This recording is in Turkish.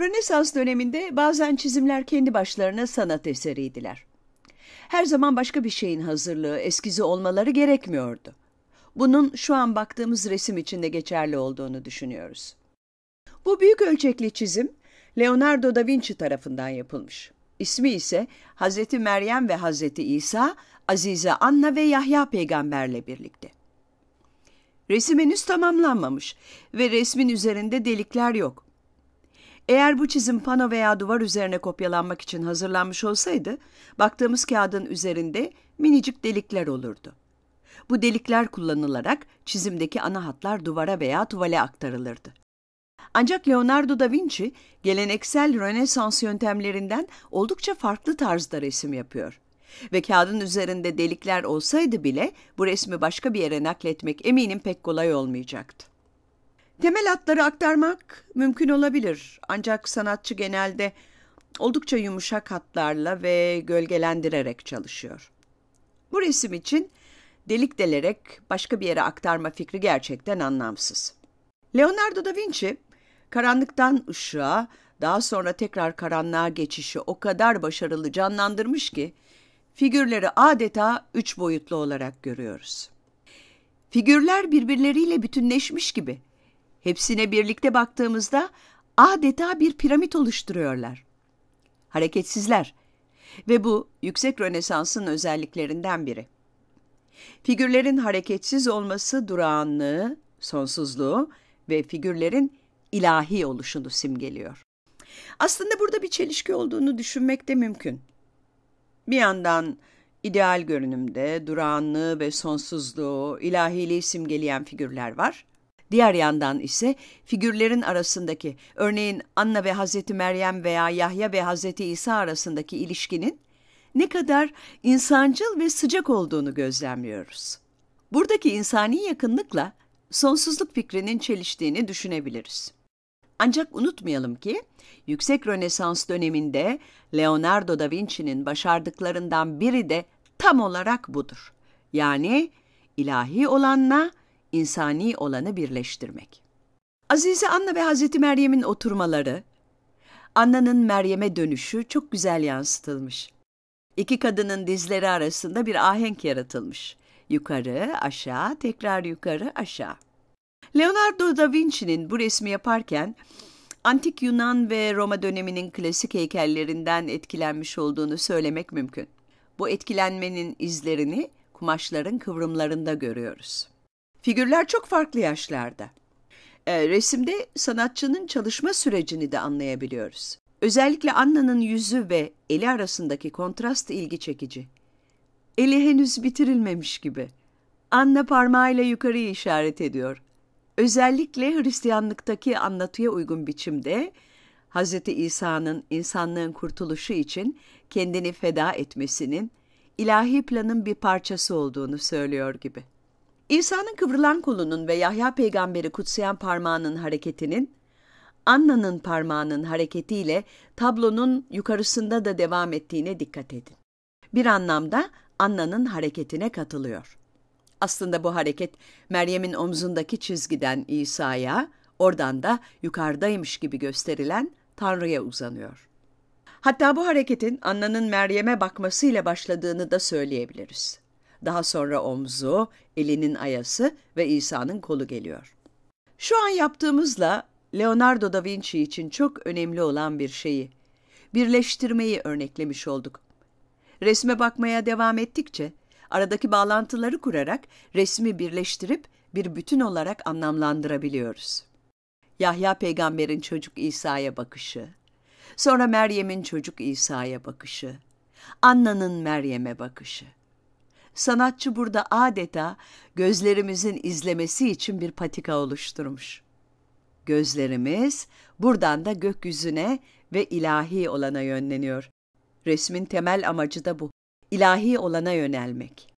Rönesans döneminde bazen çizimler kendi başlarına sanat eseriydiler. Her zaman başka bir şeyin hazırlığı, eskizi olmaları gerekmiyordu. Bunun şu an baktığımız resim için de geçerli olduğunu düşünüyoruz. Bu büyük ölçekli çizim Leonardo da Vinci tarafından yapılmış. İsmi ise Hazreti Meryem ve Hazreti İsa, Azize Anna ve Yahya peygamberle birlikte. Resim henüz tamamlanmamış ve resmin üzerinde delikler yok. Eğer bu çizim pano veya duvar üzerine kopyalanmak için hazırlanmış olsaydı, baktığımız kağıdın üzerinde minicik delikler olurdu. Bu delikler kullanılarak çizimdeki ana hatlar duvara veya tuvale aktarılırdı. Ancak Leonardo da Vinci geleneksel Rönesans yöntemlerinden oldukça farklı tarzda resim yapıyor. Ve kağıdın üzerinde delikler olsaydı bile bu resmi başka bir yere nakletmek eminim pek kolay olmayacaktı. Temel hatları aktarmak mümkün olabilir ancak sanatçı genelde oldukça yumuşak hatlarla ve gölgelendirerek çalışıyor. Bu resim için delik delerek başka bir yere aktarma fikri gerçekten anlamsız. Leonardo da Vinci karanlıktan ışığa, daha sonra tekrar karanlığa geçişi o kadar başarılı canlandırmış ki figürleri adeta üç boyutlu olarak görüyoruz. Figürler birbirleriyle bütünleşmiş gibi Hepsine birlikte baktığımızda adeta bir piramit oluşturuyorlar. Hareketsizler ve bu yüksek Rönesans'ın özelliklerinden biri. Figürlerin hareketsiz olması durağanlığı, sonsuzluğu ve figürlerin ilahi oluşunu simgeliyor. Aslında burada bir çelişki olduğunu düşünmek de mümkün. Bir yandan ideal görünümde durağanlığı ve sonsuzluğu, ilahiliği simgeleyen figürler var. Diğer yandan ise figürlerin arasındaki örneğin Anna ve Hazreti Meryem veya Yahya ve Hazreti İsa arasındaki ilişkinin ne kadar insancıl ve sıcak olduğunu gözlemliyoruz. Buradaki insani yakınlıkla sonsuzluk fikrinin çeliştiğini düşünebiliriz. Ancak unutmayalım ki yüksek Rönesans döneminde Leonardo da Vinci'nin başardıklarından biri de tam olarak budur. Yani ilahi olanla insani olanı birleştirmek. Azize Anna ve Hazreti Meryem'in oturmaları, Anna'nın Meryem'e dönüşü çok güzel yansıtılmış. İki kadının dizleri arasında bir ahenk yaratılmış. Yukarı, aşağı, tekrar yukarı, aşağı. Leonardo da Vinci'nin bu resmi yaparken antik Yunan ve Roma döneminin klasik heykellerinden etkilenmiş olduğunu söylemek mümkün. Bu etkilenmenin izlerini kumaşların kıvrımlarında görüyoruz. Figürler çok farklı yaşlarda. E, resimde sanatçının çalışma sürecini de anlayabiliyoruz. Özellikle Anna'nın yüzü ve eli arasındaki kontrast ilgi çekici. Eli henüz bitirilmemiş gibi. Anna parmağıyla yukarıyı işaret ediyor. Özellikle Hristiyanlıktaki anlatıya uygun biçimde Hz. İsa'nın insanlığın kurtuluşu için kendini feda etmesinin ilahi planın bir parçası olduğunu söylüyor gibi. İsa'nın kıvrılan kolunun ve Yahya peygamberi kutsayan parmağının hareketinin, Anna'nın parmağının hareketiyle tablonun yukarısında da devam ettiğine dikkat edin. Bir anlamda Anna'nın hareketine katılıyor. Aslında bu hareket Meryem'in omzundaki çizgiden İsa'ya, oradan da yukarıdaymış gibi gösterilen Tanrı'ya uzanıyor. Hatta bu hareketin Anna'nın Meryem'e bakmasıyla başladığını da söyleyebiliriz daha sonra omzu, elinin ayası ve İsa'nın kolu geliyor. Şu an yaptığımızla Leonardo da Vinci için çok önemli olan bir şeyi, birleştirmeyi örneklemiş olduk. Resme bakmaya devam ettikçe, aradaki bağlantıları kurarak resmi birleştirip bir bütün olarak anlamlandırabiliyoruz. Yahya peygamberin çocuk İsa'ya bakışı, sonra Meryem'in çocuk İsa'ya bakışı, Anna'nın Meryem'e bakışı sanatçı burada adeta gözlerimizin izlemesi için bir patika oluşturmuş. Gözlerimiz buradan da gökyüzüne ve ilahi olana yönleniyor. Resmin temel amacı da bu. İlahi olana yönelmek.